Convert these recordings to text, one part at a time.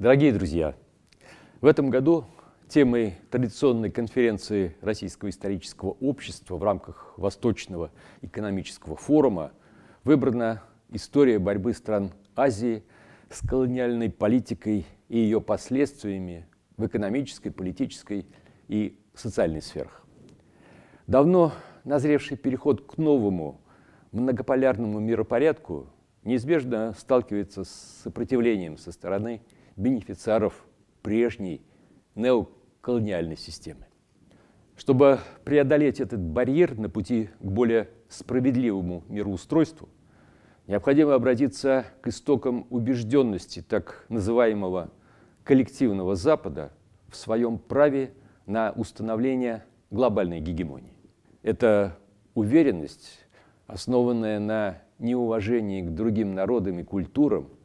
Дорогие друзья, в этом году темой традиционной конференции Российского исторического общества в рамках Восточного экономического форума выбрана история борьбы стран Азии с колониальной политикой и ее последствиями в экономической, политической и социальной сферах. Давно назревший переход к новому многополярному миропорядку неизбежно сталкивается с сопротивлением со стороны – бенефициаров прежней неоколониальной системы. Чтобы преодолеть этот барьер на пути к более справедливому мироустройству, необходимо обратиться к истокам убежденности так называемого коллективного Запада в своем праве на установление глобальной гегемонии. Это уверенность, основанная на неуважении к другим народам и культурам –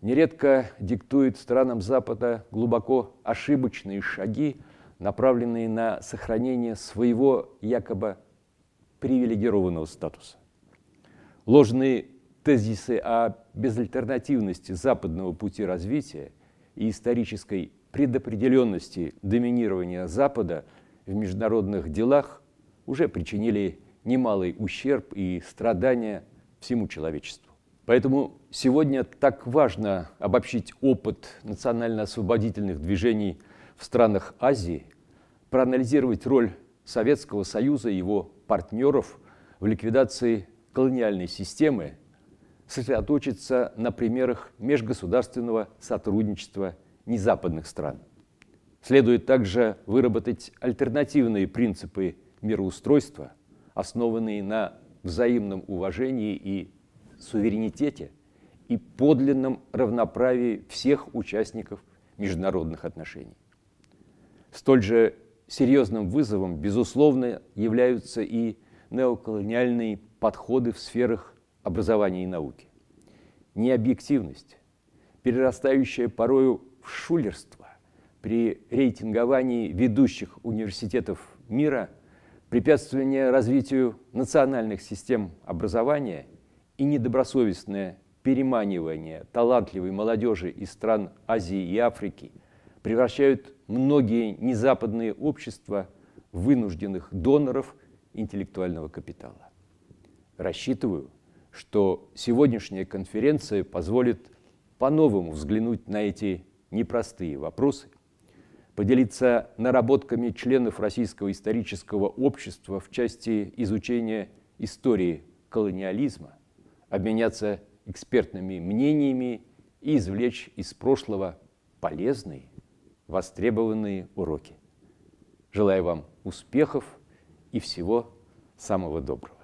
нередко диктует странам Запада глубоко ошибочные шаги, направленные на сохранение своего якобы привилегированного статуса. Ложные тезисы о безальтернативности западного пути развития и исторической предопределенности доминирования Запада в международных делах уже причинили немалый ущерб и страдания всему человечеству. Поэтому сегодня так важно обобщить опыт национально-освободительных движений в странах Азии, проанализировать роль Советского Союза и его партнеров в ликвидации колониальной системы, сосредоточиться на примерах межгосударственного сотрудничества незападных стран. Следует также выработать альтернативные принципы мироустройства, основанные на взаимном уважении и суверенитете и подлинном равноправии всех участников международных отношений. Столь же серьезным вызовом, безусловно, являются и неоколониальные подходы в сферах образования и науки. Необъективность, перерастающая порою в шулерство при рейтинговании ведущих университетов мира, препятствование развитию национальных систем образования – и недобросовестное переманивание талантливой молодежи из стран Азии и Африки превращают многие незападные общества в вынужденных доноров интеллектуального капитала. Рассчитываю, что сегодняшняя конференция позволит по-новому взглянуть на эти непростые вопросы, поделиться наработками членов Российского исторического общества в части изучения истории колониализма, обменяться экспертными мнениями и извлечь из прошлого полезные, востребованные уроки. Желаю вам успехов и всего самого доброго.